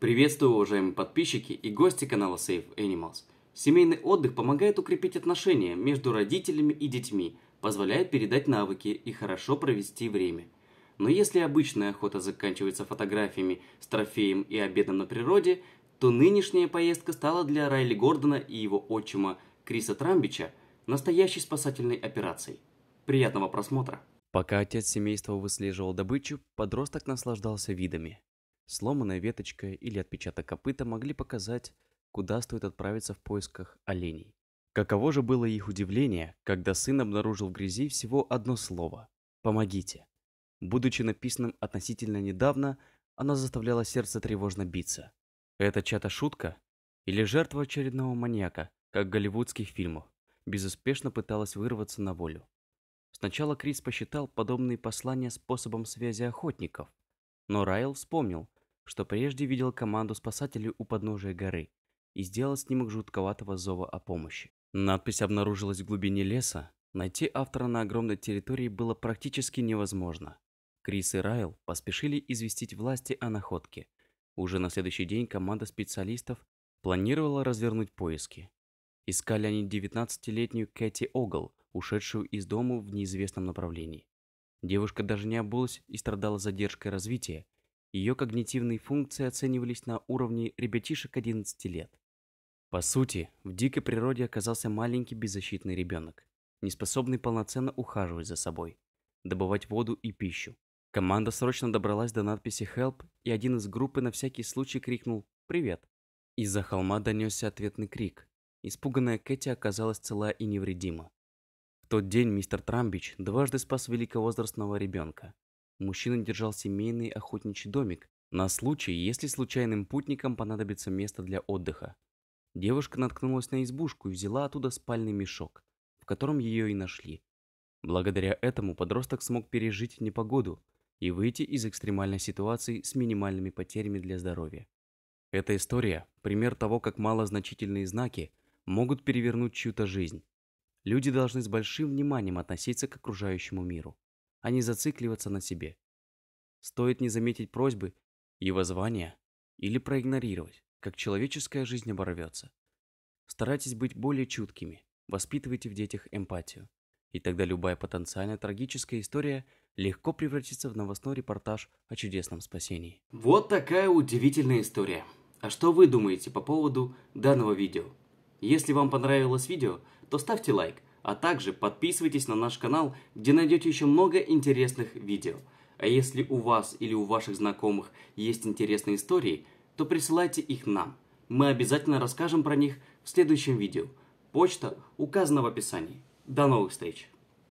Приветствую, уважаемые подписчики и гости канала Safe Animals. Семейный отдых помогает укрепить отношения между родителями и детьми, позволяет передать навыки и хорошо провести время. Но если обычная охота заканчивается фотографиями с трофеем и обедом на природе, то нынешняя поездка стала для Райли Гордона и его отчима Криса Трамбича настоящей спасательной операцией. Приятного просмотра! Пока отец семейства выслеживал добычу, подросток наслаждался видами. Сломанная веточка или отпечаток копыта могли показать, куда стоит отправиться в поисках оленей. Каково же было их удивление, когда сын обнаружил в грязи всего одно слово «помогите». Будучи написанным относительно недавно, оно заставляло сердце тревожно биться. Это чья-то шутка? Или жертва очередного маньяка, как в голливудских фильмах, безуспешно пыталась вырваться на волю? Сначала Крис посчитал подобные послания способом связи охотников, но Райл вспомнил, что прежде видел команду спасателей у подножия горы и сделал снимок жутковатого зова о помощи. Надпись обнаружилась в глубине леса. Найти автора на огромной территории было практически невозможно. Крис и Райл поспешили известить власти о находке. Уже на следующий день команда специалистов планировала развернуть поиски. Искали они 19-летнюю Кэти Огл, ушедшую из дому в неизвестном направлении. Девушка даже не обулась и страдала задержкой развития, ее когнитивные функции оценивались на уровне ребятишек 11 лет. По сути, в дикой природе оказался маленький беззащитный ребенок, не способный полноценно ухаживать за собой, добывать воду и пищу. Команда срочно добралась до надписи «Help», и один из группы на всякий случай крикнул «Привет». Из-за холма донесся ответный крик. Испуганная Кэти оказалась цела и невредима. В тот день мистер Трамбич дважды спас великовозрастного ребенка, мужчина держал семейный охотничий домик на случай, если случайным путникам понадобится место для отдыха. Девушка наткнулась на избушку и взяла оттуда спальный мешок, в котором ее и нашли. Благодаря этому подросток смог пережить непогоду и выйти из экстремальной ситуации с минимальными потерями для здоровья. Эта история – пример того, как малозначительные знаки могут перевернуть чью-то жизнь. Люди должны с большим вниманием относиться к окружающему миру а не зацикливаться на себе. Стоит не заметить просьбы и звания, или проигнорировать, как человеческая жизнь оборвется. Старайтесь быть более чуткими, воспитывайте в детях эмпатию. И тогда любая потенциально трагическая история легко превратится в новостной репортаж о чудесном спасении. Вот такая удивительная история. А что вы думаете по поводу данного видео? Если вам понравилось видео, то ставьте лайк, а также подписывайтесь на наш канал, где найдете еще много интересных видео. А если у вас или у ваших знакомых есть интересные истории, то присылайте их нам. Мы обязательно расскажем про них в следующем видео. Почта указана в описании. До новых встреч!